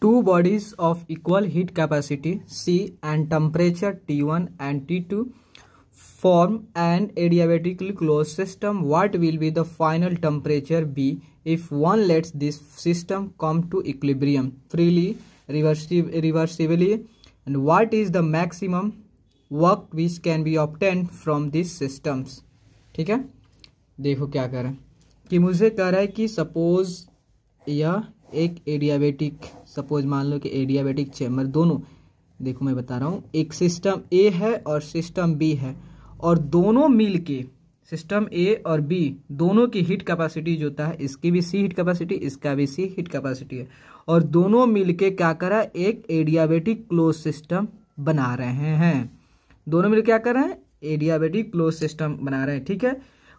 two bodies of equal heat capacity C and temperature T1 and T2 form an adiabatically closed system what will be the final temperature be if one lets this system come to equilibrium freely reversibly and what is the maximum work which can be obtained from these systems ठीक है देखो क्या कह रहा है कि मुझे कह रहा है कि सपोज यह एक एडियाबेटिक सपोज मान लो कि एडियाबेटिक चैम्बर दोनों देखो मैं बता रहा हूँ एक सिस्टम ए है और सिस्टम बी है और दोनों मिल के सिस्टम ए और बी दोनों की हीट कैपेसिटी जो होता है इसकी भी सी हीट कैपेसिटी इसका भी सी हीट कैपेसिटी है और दोनों मिलके क्या करा एक एडियाबेटिक क्लोज सिस्टम बना रहे हैं दोनों मिल क्या कर रहे हैं एडियाबेटिक क्लोज सिस्टम बना रहे हैं ठीक है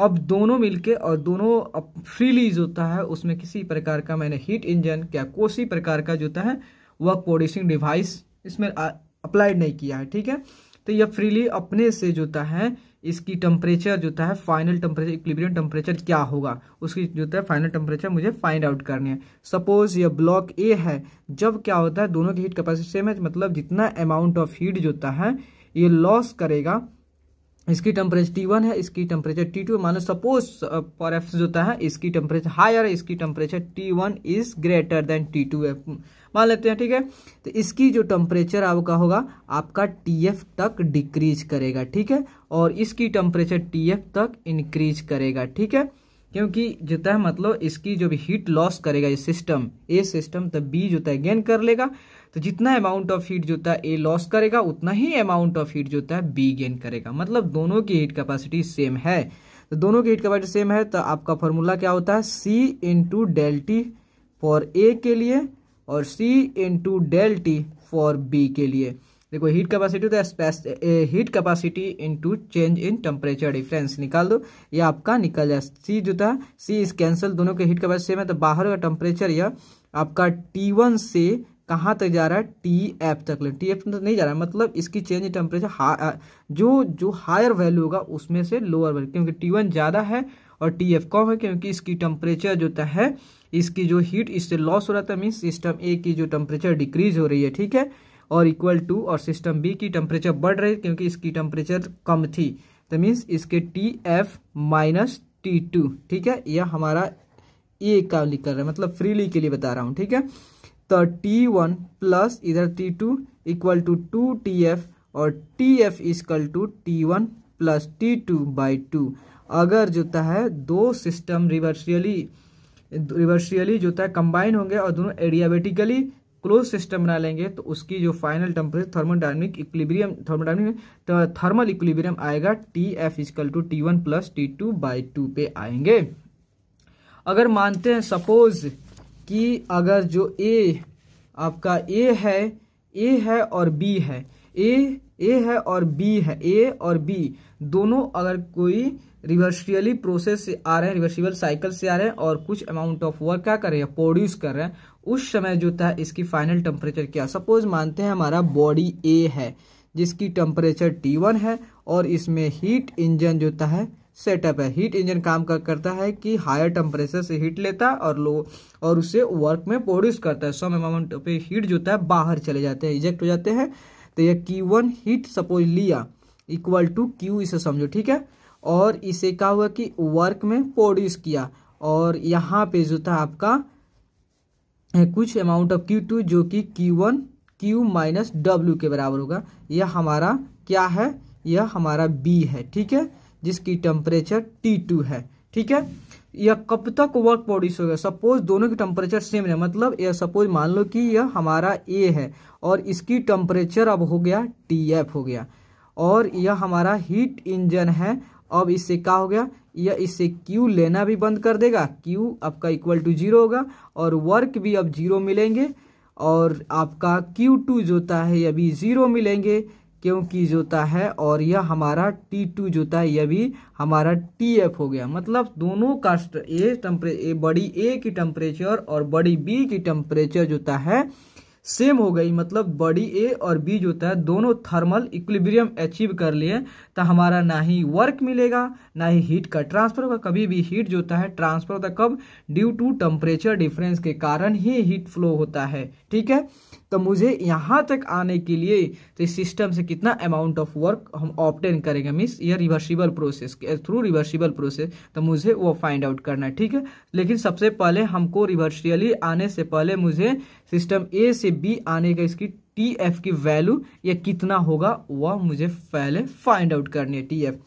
अब दोनों मिलके और दोनों फ्रीली जो होता है उसमें किसी प्रकार का मैंने हीट इंजन या कोसी प्रकार का होता है वह प्रोड्यूसिंग डिवाइस इसमें अप्लाइड नहीं किया है ठीक है तो यह फ्रीली अपने से जोता है इसकी टेम्परेचर जोता है फाइनल टेम्परेचर इक्लिब्रियम टेम्परेचर क्या होगा उसकी जो है फाइनल टेम्परेचर मुझे फाइंड आउट करनी है सपोज यह ब्लॉक ए है जब क्या होता है दोनों की हीट कैपेसिटी सेम है मतलब जितना अमाउंट ऑफ हीट जोता है ये लॉस करेगा इसकी टेम्परेचर टी वन है इसकी टेम्परेचर टी टू मानो सपोज फॉर एफ जो है इसकी टेम्परेचर हायर है इसकी temperature T one is greater than T two F मान लेते हैं ठीक है तो इसकी जो टेम्परेचर आपका होगा आपका टी एफ तक डिक्रीज करेगा ठीक है और इसकी टेम्परेचर टी एफ तक इंक्रीज करेगा ठीक है क्योंकि जोता है मतलब इसकी जो भी हीट लॉस करेगा ये सिस्टम ए सिस्टम तब बी जोता है गेन कर लेगा तो जितना अमाउंट ऑफ हीट जो है ए लॉस करेगा उतना ही अमाउंट ऑफ हीट जो है बी गेन करेगा मतलब दोनों की हीट कैपेसिटी सेम है तो दोनों की हीट कैपेसिटी सेम है तो आपका फॉर्मूला क्या होता है C into two delta T for A के लिए और C into delta T T for B के लिए देखो हीट कैपेसिटी तो heat capacity into change in temperature difference निकाल दो ये आपका निकल जाए सी जो था सी इस कैंसल दोनों के हीट कैपेसिटी सेम है तो बाहर का टेम्परेचर यह आपका टी वन से कहाँ तक जा रहा है टी एफ तक ले टी एफ तक नहीं जा रहा है मतलब इसकी चेंज इन टेम्परेचर जो जो हायर वैल्यू होगा उसमें से लोअर वैल्यू क्योंकि टी वन ज़्यादा है और टी एफ कम है क्योंकि इसकी टेम्परेचर जो है इसकी जो हीट इससे लॉस हो रहा था मीन्स सिस्टम ए की जो टेम्परेचर डिक्रीज हो रही है ठीक है और इक्वल टू और सिस्टम बी की टेम्परेचर बढ़ रही क्योंकि इसकी टेम्परेचर कम थी तो मीन्स इसके T F minus T two ठीक है यह हमारा ए का लिख कर रहा है मतलब फ्रीली के लिए बता रहा हूँ ठीक है तो टी वन प्लस इधर T two equal to two T F और T F is equal to T one plus T two by two अगर जो है दो सिस्टम रिवर्सियली रिवर्सियली जो है कंबाइन होंगे और दोनों एडियाबेटिकली क्लोज सिस्टम बना लेंगे तो उसकी जो final temperature thermodynamic equilibrium thermodynamic तो थर्मल इक्विलिब्रियम आएगा T F is equal to T one plus T two by two पे आएंगे अगर मानते हैं सपोज कि अगर जो ए आपका ए है ए है और बी है ए ए है और बी है ए और बी दोनों अगर कोई रिवर्सियली प्रोसेस से आ रहे हैं रिवर्सिबल साइकिल से आ रहे हैं और कुछ अमाउंट ऑफ वर्क क्या कर रहे हैं प्रोड्यूस कर रहे हैं उस समय जो था इसकी फाइनल टेम्परेचर क्या सपोज मानते हैं हमारा बॉडी ए है जिसकी टेम्परेचर टी वन है और इसमें हीट इंजन जो है सेटअप है हीट इंजन काम कर करता है कि हायर टेम्परेचर से हीट लेता है और लो और उसे वर्क में प्रोड्यूस करता है सम अमाउंट पे हीट जो है बाहर चले जाते हैं इजेक्ट हो जाते हैं तो ये Q1 वन हीट सपोज लिया इक्वल टू Q इसे समझो ठीक है और इसे क्या हुआ कि वर्क में प्रोड्यूस किया और यहाँ पे जो था आपका कुछ अमाउंट ऑफ Q2 जो कि Q1 one Q minus W के बराबर होगा यह हमारा क्या है यह हमारा बी है ठीक है जिसकी टेम्परेचर टी टू है ठीक है यह कब तक वर्क प्रोड्यूस होगा सपोज दोनों की टेम्परेचर सेम है मतलब यह सपोज मान लो कि यह हमारा ए है और इसकी टेम्परेचर अब हो गया टी एफ हो गया और यह हमारा हीट इंजन है अब इससे क्या हो गया यह इससे Q लेना भी बंद कर देगा Q आपका इक्वल टू जीरो होगा और वर्क भी अब जीरो मिलेंगे और आपका Q2 जो होता है यह भी जीरो मिलेंगे क्योंकि जोता है और यह हमारा टी टू जोता है यह भी हमारा टी एफ हो गया मतलब दोनों का ए टेम्परे बड़ी ए की टेम्परेचर और बड़ी बी की टेम्परेचर जोता है सेम हो गई मतलब बड़ी ए और बी जो होता है दोनों थर्मल इक्विलिब्रियम अचीव कर लिए तो हमारा ना ही वर्क मिलेगा ना ही हीट का ट्रांसफर होगा कभी भी हीट जो होता है ट्रांसफर होता कब ड्यू टू टेम्परेचर डिफरेंस के कारण ही हीट फ्लो होता है ठीक है तो मुझे यहाँ तक आने के लिए तो इस सिस्टम से कितना अमाउंट ऑफ वर्क हम ऑप्टेन करेंगे मीन्स ये reversible process through reversible process तो मुझे वो फाइंड आउट करना है ठीक है लेकिन सबसे पहले हमको रिवर्सियली आने से पहले मुझे सिस्टम ए से बी आने का इसकी टी एफ की वैल्यू या कितना होगा वह मुझे पहले फाइंड आउट करनी है टी एफ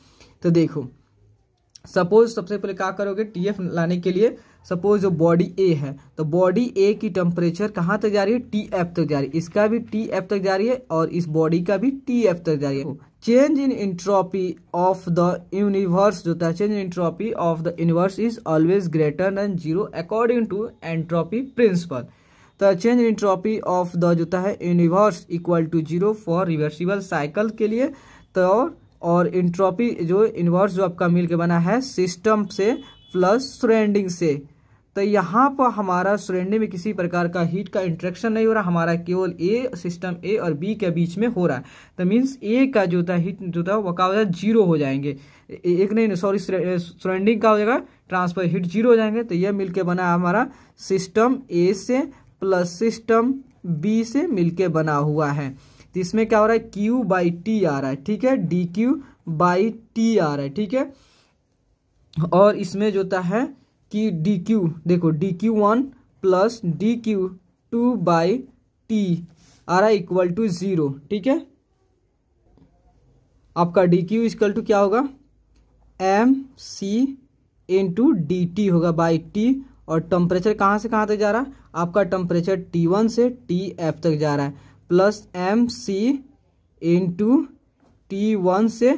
तो देखो सपोज सबसे पहले क्या करोगे टी एफ लाने के लिए सपोज जो बॉडी ए है तो बॉडी ए की टेम्परेचर कहाँ तक जा रही है टी एफ तक जा रही है इसका भी टी एफ तक जा रही है और इस बॉडी का भी टी एफ तक जा रही है change in entropy of the universe जो था change in entropy of the universe is always greater than zero according to entropy principle तो change in entropy of the जो है universe equal to zero for reversible cycle के लिए तो और entropy जो इन्वर्स जो आपका मिल के बना है सिस्टम से प्लस सरेंडिंग से तो यहाँ पर हमारा सरेंडिंग में किसी प्रकार का हीट का इंट्रेक्शन नहीं हो रहा हमारा केवल ए सिस्टम ए और बी के बीच में हो रहा है तो मीन्स ए का जो था हीट जो था वह जीरो हो जाएंगे एक नहीं सॉरी सरेंडिंग का हो जाएगा ट्रांसफर हीट जीरो हो जाएंगे तो यह मिलके बना हमारा सिस्टम ए से प्लस सिस्टम बी से मिलके बना हुआ है तो इसमें क्या हो रहा है क्यू बाई टी आ रहा है ठीक है डी क्यू बाई टी आ रहा है ठीक है और इसमें जो होता है कि डी क्यू देखो D Q one plus D Q two by T आ रहा है इक्वल टू ज़ीरो ठीक है आपका डी क्यू इक्वल टू क्या होगा M C into D T होगा बाई टी और टेम्परेचर कहाँ से कहाँ तक जा रहा है आपका टेम्परेचर टी वन से टी एफ तक जा रहा है plus M C into T one से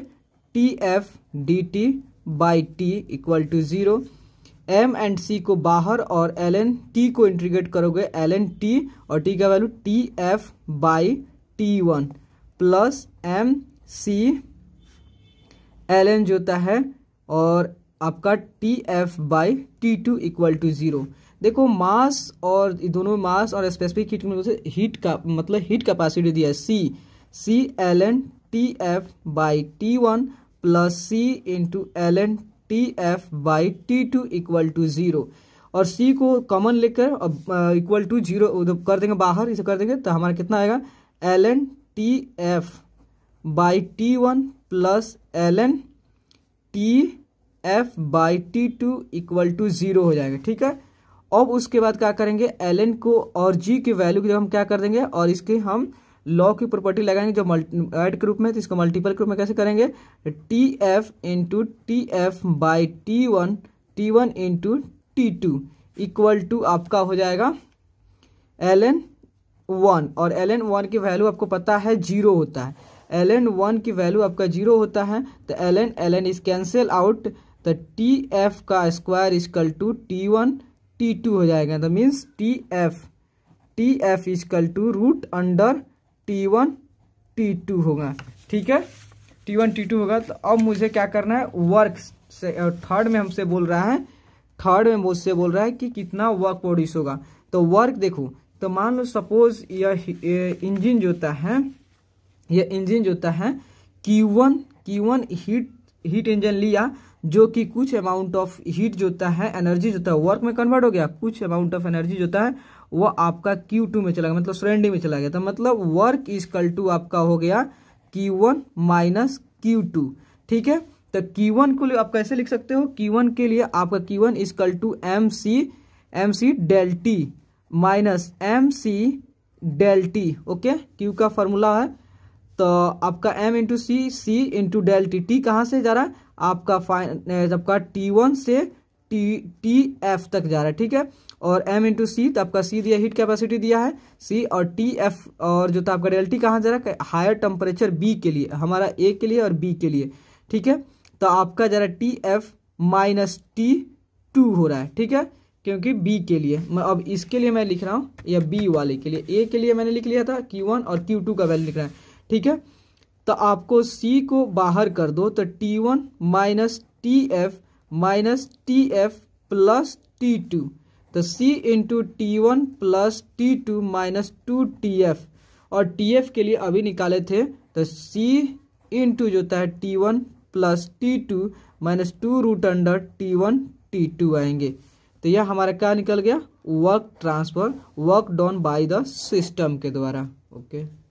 T F D T by T equal to zero M and C को बाहर और एल एन टी को इंटीग्रेट करोगे एल एन टी और टी का value T F by T one plus M C L N जो होता है और आपका T F by T two equal to zero देखो मास और दोनों मास और स्पेसिफिक हीट में हीट का मतलब हीट कैपेसिटी दिया है C C L N T F by T one plus C into L N T F by T two equal to zero और सी को कॉमन लेकर अब इक्वल टू जीरो कर देंगे बाहर इसे कर देंगे तो हमारा कितना आएगा L N T F by T one plus L N T F by T two equal to zero हो जाएगा ठीक है अब उसके बाद क्या करेंगे एल को और जी के वैल्यू की जब हम क्या कर देंगे और इसके हम लॉ की प्रॉपर्टी लगाएंगे जो मल्टी एड के रूप में तो इसको मल्टीपल के रूप में कैसे करेंगे T F into T F by T one T one into T two equal to आपका हो जाएगा एल एन वन और एल एन वन की वैल्यू आपको पता है जीरो होता है एल एन वन की वैल्यू आपका जीरो होता है तो L N L N is cancel out तो टी एफ का square is equal to T one T two हो जाएगा तो means T F T F is equal to root under T one T two होगा ठीक है टी वन टी टू होगा तो अब मुझे क्या करना है वर्क से थर्ड में हमसे बोल रहा है थर्ड में मुझसे बोल रहा है कि कितना वर्क प्रोड्यूस होगा तो वर्क देखो तो मान लो सपोज यह इंजिन जो होता है यह इंजिन जो होता है Q one heat heat engine लिया जो कि कुछ अमाउंट ऑफ हीट जो होता है एनर्जी जो होता है वर्क में कन्वर्ट हो गया कुछ अमाउंट ऑफ एनर्जी जो होता है वो आपका Q2 में चला गया मतलब सरेंडी में चला गया तो मतलब वर्क इज कल टू आपका हो गया Q1 वन माइनस ठीक है तो Q1 वन को आप कैसे लिख सकते हो Q1 के लिए आपका Q1 one is equal to M C M C del T minus M C del T okay Q का फॉर्मूला है तो आपका m into C C into del T T कहाँ से जा रहा है आपका फाइन eh, आपका टी वन से टी टी एफ तक जा रहा है ठीक है और m इंटू सी तो आपका c दिया हीट कैपेसिटी दिया है c और टी एफ और जो था तो आपका डेल टी कहाँ जा रहा है हायर टेम्परेचर b के लिए हमारा a के लिए और b के लिए ठीक है तो आपका जा रहा है T F minus T two हो रहा है ठीक है क्योंकि बी के लिए मैं अब इसके लिए मैं लिख रहा हूँ या बी वाले के लिए ए के लिए मैंने लिख लिया था क्यू वन और क्यू टू का वैल्यू लिख रहा है ठीक है तो आपको सी को बाहर कर दो तो T one minus T F minus T F plus T two तो C into T one plus T two minus two T F और टी एफ के लिए अभी निकाले थे तो सी इंटू जो था है T one plus T two minus two root under T one T two आएंगे तो यह हमारा क्या निकल गया work transfer work done by the system के द्वारा ओके okay.